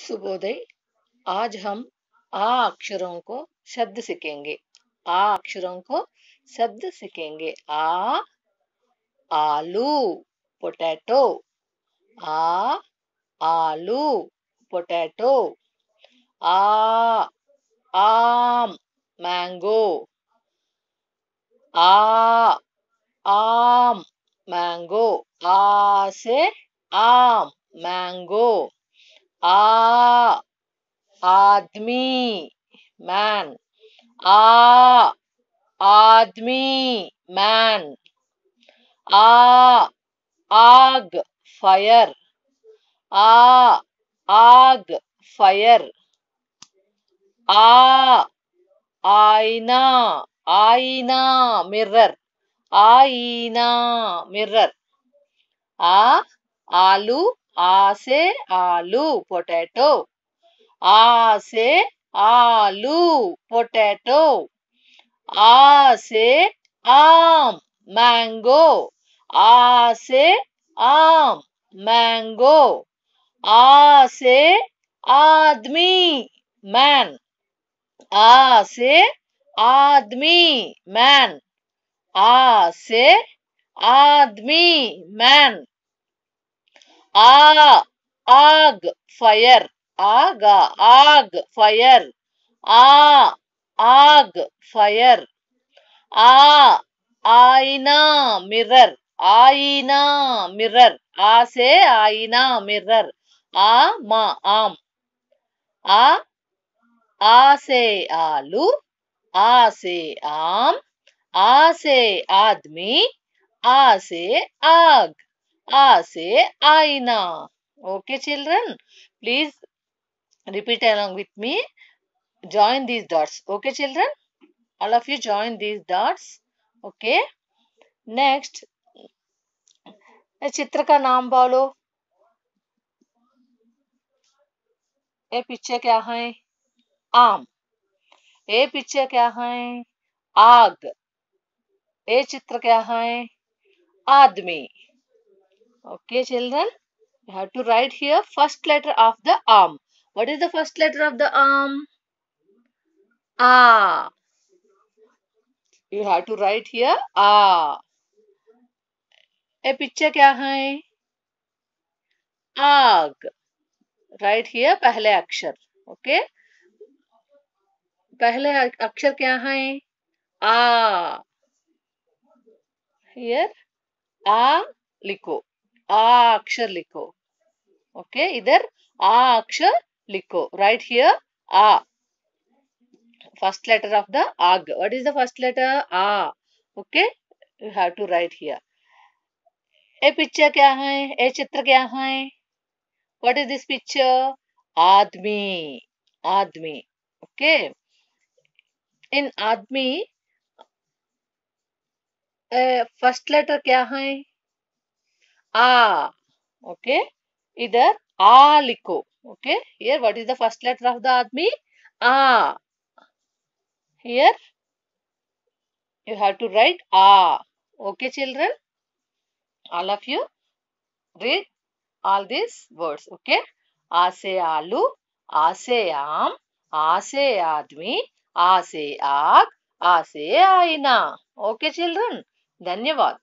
सुबोधय आज हम आ अक्षरों को शब्द सीखेंगे आ अक्षरों को शब्द सीखेंगे आ आलू पोटैटो आ आलू पोटैटो आ आम मैंगो आ आम मैंगो आ से आम मैंगो आ आदमी मैन आ आदमी मैन आ आग फायर आ आग फायर आ आईना आईना मिरर आईना मिरर आ आलू आसे आलू पोटैटो आसे आलू पोटैटो आसे आम मैंगो आसे आम मैंगो आसे आदमी मैन आसे आदमी मैन आसे आदमी मैन आ आग फायर आग आग फायर आ आग फायर आ आईना मिरर आईना मिरर आ से आईना मिरर आ मा आम आ आ से आलू आ से आम आ से आदमी आ से आग आ से आईना okay children please repeat along with me join these dots okay children all of you join these dots okay next चित्र का नाम बोलो ये पिक्चर क्या है आम ये पिक्चर क्या है आग ए चित्र क्या है आदमी Okay, children. You have to write here first letter of the arm. What is the first letter of the arm? a You have to write here a A picture क्या है आग राइट हियर पहले अक्षर okay okay? पहले अक्षर क्या है आ here आ लिखो आ अक्षर लिखो ओके okay? इधर आ अक्षर लिखो राइट हियर आ फर्स्ट लेटर ऑफ द आग what is the first letter आ okay you have to write here A picture क्या है ए चित्र क्या है व्हाट इज दिस पिक्चर आदमी आदमी ओके इन आदमी फर्स्ट लेटर क्या है ఆ okay either a likho okay here what is the first letter of the admi a here you have to write a okay children all of you read all these words okay ఆసే ఆలు ఆసే ఆమ్ ఆసే ఆద్మి ఆసే ఆగ్ ఆసే ఆయన okay children ధన్యవాద్